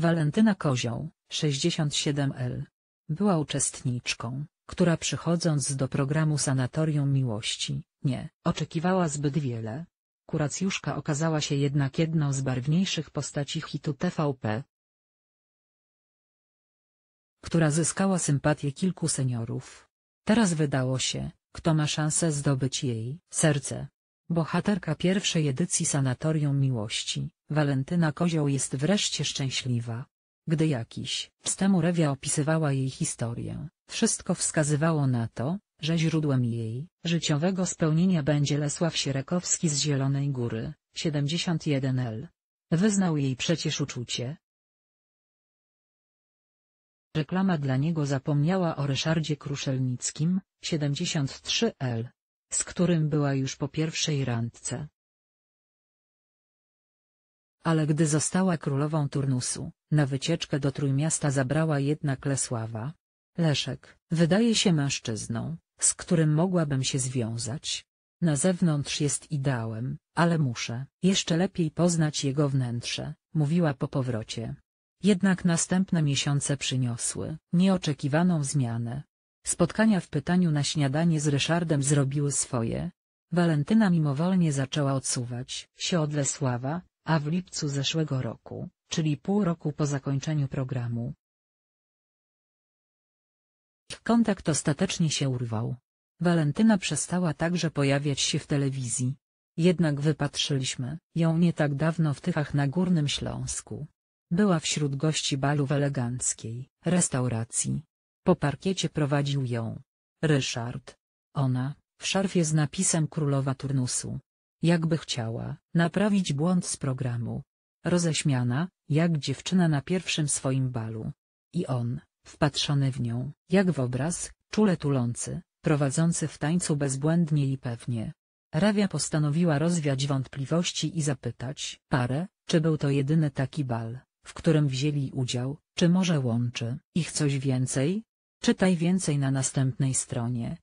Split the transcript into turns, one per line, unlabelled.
Walentyna Kozioł, 67L. Była uczestniczką, która przychodząc do programu Sanatorium Miłości, nie oczekiwała zbyt wiele. Kuracjuszka okazała się jednak jedną z barwniejszych postaci hitu TVP, która zyskała sympatię kilku seniorów. Teraz wydało się, kto ma szansę zdobyć jej serce. Bohaterka pierwszej edycji Sanatorium Miłości, Walentyna Kozioł jest wreszcie szczęśliwa. Gdy jakiś czas temu Rewia opisywała jej historię, wszystko wskazywało na to, że źródłem jej życiowego spełnienia będzie Lesław Sierakowski z Zielonej Góry, 71L. Wyznał jej przecież uczucie. Reklama dla niego zapomniała o Ryszardzie Kruszelnickim, 73L. Z którym była już po pierwszej randce. Ale gdy została królową turnusu, na wycieczkę do Trójmiasta zabrała jednak Lesława. Leszek, wydaje się mężczyzną, z którym mogłabym się związać. Na zewnątrz jest ideałem, ale muszę jeszcze lepiej poznać jego wnętrze, mówiła po powrocie. Jednak następne miesiące przyniosły nieoczekiwaną zmianę. Spotkania w pytaniu na śniadanie z Ryszardem zrobiły swoje. Walentyna mimowolnie zaczęła odsuwać się od Lesława, a w lipcu zeszłego roku, czyli pół roku po zakończeniu programu. Kontakt ostatecznie się urwał. Walentyna przestała także pojawiać się w telewizji. Jednak wypatrzyliśmy ją nie tak dawno w Tychach na Górnym Śląsku. Była wśród gości balu w eleganckiej restauracji po parkiecie prowadził ją. Ryszard. Ona, w szarfie z napisem Królowa Turnusu. Jakby chciała naprawić błąd z programu. Roześmiana, jak dziewczyna na pierwszym swoim balu. I on, wpatrzony w nią, jak w obraz, czule tulący, prowadzący w tańcu bezbłędnie i pewnie. Rawia postanowiła rozwiać wątpliwości i zapytać parę, czy był to jedyny taki bal, w którym wzięli udział, czy może łączy ich coś więcej? Czytaj więcej na następnej stronie.